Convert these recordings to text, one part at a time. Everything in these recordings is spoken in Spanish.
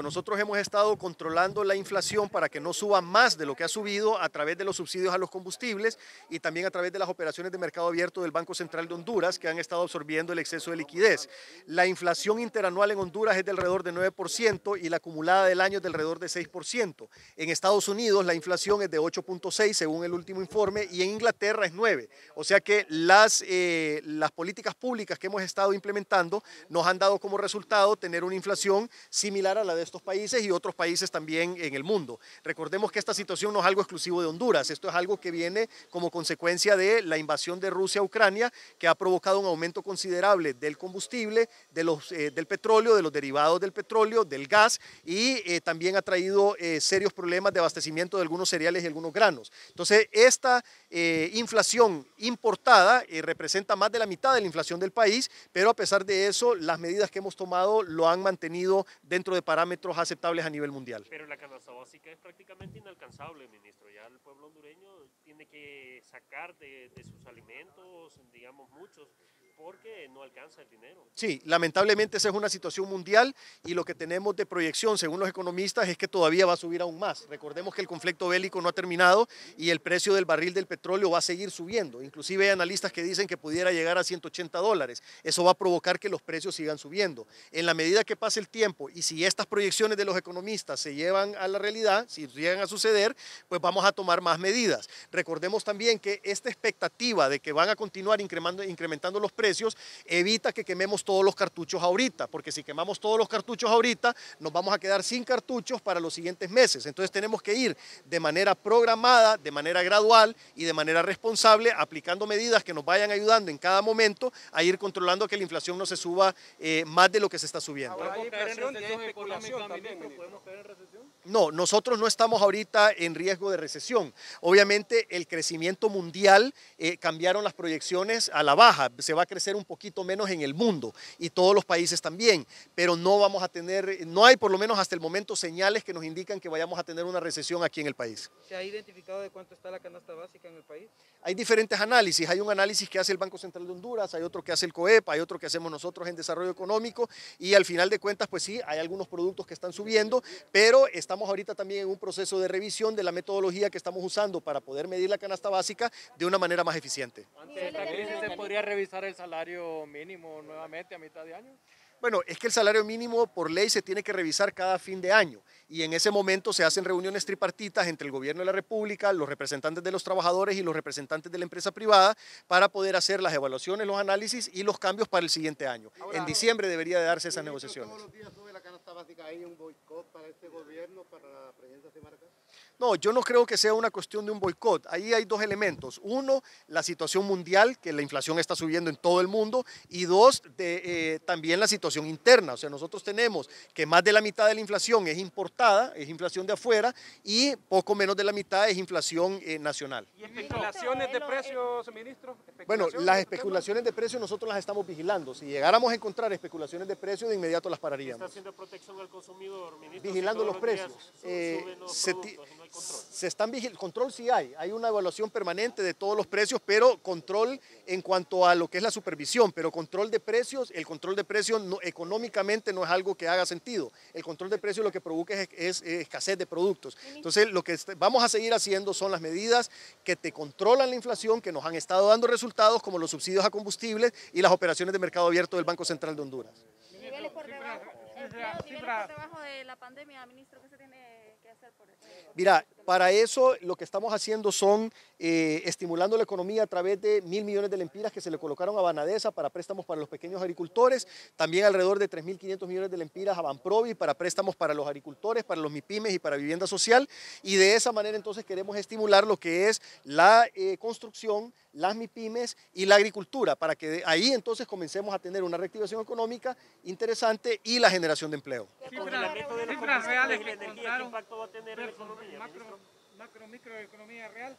Nosotros hemos estado controlando la inflación para que no suba más de lo que ha subido a través de los subsidios a los combustibles y también a través de las operaciones de mercado abierto del Banco Central de Honduras que han estado absorbiendo el exceso de liquidez. La inflación interanual en Honduras es de alrededor de 9% y la acumulada del año es de alrededor de 6%. En Estados Unidos la inflación es de 8.6% según el último informe y en Inglaterra es 9%. O sea que las, eh, las políticas públicas que hemos estado implementando nos han dado como resultado tener una inflación similar a la de estos países y otros países también en el mundo. Recordemos que esta situación no es algo exclusivo de Honduras, esto es algo que viene como consecuencia de la invasión de Rusia a Ucrania, que ha provocado un aumento considerable del combustible, de los, eh, del petróleo, de los derivados del petróleo, del gas y eh, también ha traído eh, serios problemas de abastecimiento de algunos cereales y algunos granos. Entonces, esta inflación importada representa más de la mitad de la inflación del país, pero a pesar de eso, las medidas que hemos tomado lo han mantenido dentro de parámetros metros aceptables a nivel mundial. Pero la canasta básica es prácticamente inalcanzable, ministro. Ya el pueblo hondureño tiene que sacar de, de sus alimentos, digamos, muchos, porque no alcanza el dinero. Sí, lamentablemente esa es una situación mundial y lo que tenemos de proyección, según los economistas, es que todavía va a subir aún más. Recordemos que el conflicto bélico no ha terminado y el precio del barril del petróleo va a seguir subiendo. Inclusive hay analistas que dicen que pudiera llegar a 180 dólares. Eso va a provocar que los precios sigan subiendo. En la medida que pase el tiempo y si estas proyecciones de los economistas se llevan a la realidad, si llegan a suceder, pues vamos a tomar más medidas. Recordemos también que esta expectativa de que van a continuar incrementando, incrementando los precios, precios, evita que quememos todos los cartuchos ahorita, porque si quemamos todos los cartuchos ahorita, nos vamos a quedar sin cartuchos para los siguientes meses. Entonces tenemos que ir de manera programada, de manera gradual y de manera responsable, aplicando medidas que nos vayan ayudando en cada momento a ir controlando que la inflación no se suba eh, más de lo que se está subiendo. No, nosotros no estamos ahorita en riesgo de recesión. Obviamente el crecimiento mundial eh, cambiaron las proyecciones a la baja, se va a crecer un poquito menos en el mundo y todos los países también, pero no vamos a tener, no hay por lo menos hasta el momento señales que nos indican que vayamos a tener una recesión aquí en el país. ¿Se ha identificado de cuánto está la canasta básica en el país? Hay diferentes análisis, hay un análisis que hace el Banco Central de Honduras, hay otro que hace el COEPA, hay otro que hacemos nosotros en desarrollo económico y al final de cuentas pues sí, hay algunos productos que están subiendo, pero estamos ahorita también en un proceso de revisión de la metodología que estamos usando para poder medir la canasta básica de una manera más eficiente. se podría revisar el salario mínimo nuevamente a mitad de año? Bueno, es que el salario mínimo por ley se tiene que revisar cada fin de año y en ese momento se hacen reuniones tripartitas entre el gobierno de la República, los representantes de los trabajadores y los representantes de la empresa privada para poder hacer las evaluaciones, los análisis y los cambios para el siguiente año. en diciembre debería de darse esas negociaciones hay un boicot para este gobierno, para la presidencia No, yo no creo que sea una cuestión de un boicot. Ahí hay dos elementos. Uno, la situación mundial, que la inflación está subiendo en todo el mundo. Y dos, eh, también la situación interna. O sea, nosotros tenemos que más de la mitad de la inflación es importada, es inflación de afuera, y poco menos de la mitad es inflación eh, nacional. ¿Y especulaciones de precios, ministro? bueno, las especulaciones de precios nosotros las estamos vigilando. Si llegáramos a encontrar especulaciones de precios, de inmediato las pararíamos consumidor, Vigilando los, precios. se, están vigilando, control sí hay, hay una evaluación permanente de todos los precios, pero control en cuanto a lo que es la supervisión, pero control de precios, el control de precios económicamente no es algo que haga sentido. El control de precios lo que provoca es, escasez de productos. Entonces, lo que este, vamos a seguir haciendo son las medidas que te controlan la inflación, que nos han estado dando resultados, como los subsidios a combustibles y las operaciones de mercado abierto del Banco Central de Honduras cifra, nivel cifra. por debajo de la pandemia, ministro, ¿qué se tiene que hacer por eso? Mira, para eso lo que estamos haciendo son eh, estimulando la economía a través de mil millones de lempiras que se le colocaron a Banadesa para préstamos para los pequeños agricultores, también alrededor de 3.500 millones de lempiras a Banprovi para préstamos para los agricultores, para los MIPIMES y para vivienda social. Y de esa manera entonces queremos estimular lo que es la eh, construcción, las MIPIMES y la agricultura, para que ahí entonces comencemos a tener una reactivación económica interesante y la generación de empleo macro, microeconomía real?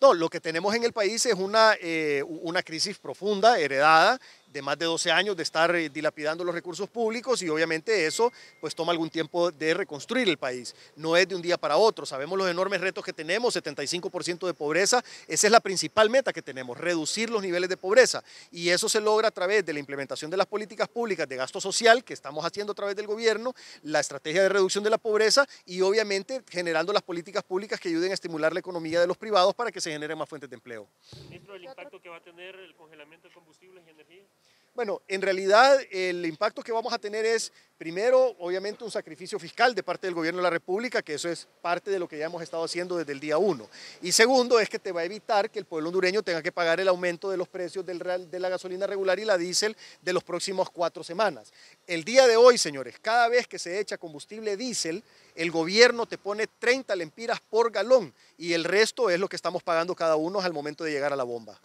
No, lo que tenemos en el país es una, eh, una crisis profunda, heredada, de más de 12 años de estar eh, dilapidando los recursos públicos y obviamente eso pues toma algún tiempo de reconstruir el país. No es de un día para otro, sabemos los enormes retos que tenemos, 75% de pobreza, esa es la principal meta que tenemos, reducir los niveles de pobreza y eso se logra a través de la implementación de las políticas públicas de gasto social que estamos haciendo a través del gobierno, la estrategia de reducción de la pobreza y obviamente generando las políticas públicas que ayuden a estimular la economía de los privados para que se generen más fuentes de empleo. impacto que va a tener el congelamiento de combustibles y energía. Bueno, en realidad el impacto que vamos a tener es, primero, obviamente un sacrificio fiscal de parte del gobierno de la República, que eso es parte de lo que ya hemos estado haciendo desde el día uno. Y segundo, es que te va a evitar que el pueblo hondureño tenga que pagar el aumento de los precios del, de la gasolina regular y la diésel de los próximos cuatro semanas. El día de hoy, señores, cada vez que se echa combustible diésel, el gobierno te pone 30 lempiras por galón y el resto es lo que estamos pagando cada uno al momento de llegar a la bomba.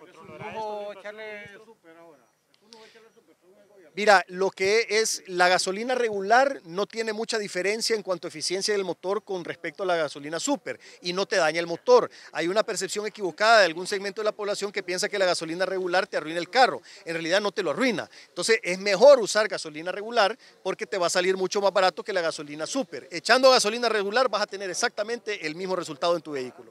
Mira, lo que es la gasolina regular no tiene mucha diferencia en cuanto a eficiencia del motor con respecto a la gasolina super y no te daña el motor. Hay una percepción equivocada de algún segmento de la población que piensa que la gasolina regular te arruina el carro. En realidad no te lo arruina. Entonces es mejor usar gasolina regular porque te va a salir mucho más barato que la gasolina super. Echando gasolina regular vas a tener exactamente el mismo resultado en tu vehículo.